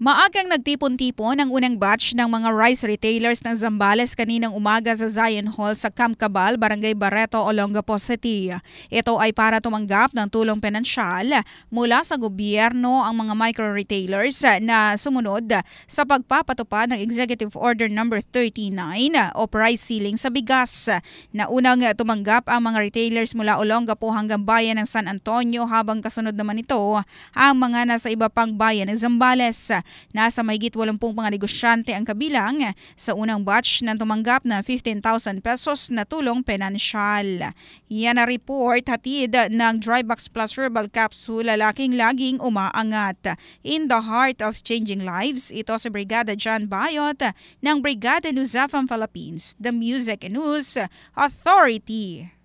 Maagang nagtipon-tipon ang unang batch ng mga rice retailers ng Zambales kaninang umaga sa Zion Hall sa Camcabal, Barangay Barreto, Olongapo City. Ito ay para tumanggap ng tulong pinansyal mula sa gobyerno ang mga micro-retailers na sumunod sa pagpapatupad ng Executive Order No. 39 o price ceiling sa bigas na unang tumanggap ang mga retailers mula Olongapo hanggang bayan ng San Antonio habang kasunod naman ito ang mga nasa iba pang bayan ng Zambales. Nasa mahigit 80 mga negosyante ang kabilang sa unang batch ng tumanggap na 15,000 pesos na tulong penansyal. Yan ang report hatid ng Drybox Plus Herbal Capsule Lalaking Laging Umaangat. In the Heart of Changing Lives, ito si Brigada John Bayot ng Brigada Luzafam Philippines, The Music and News Authority.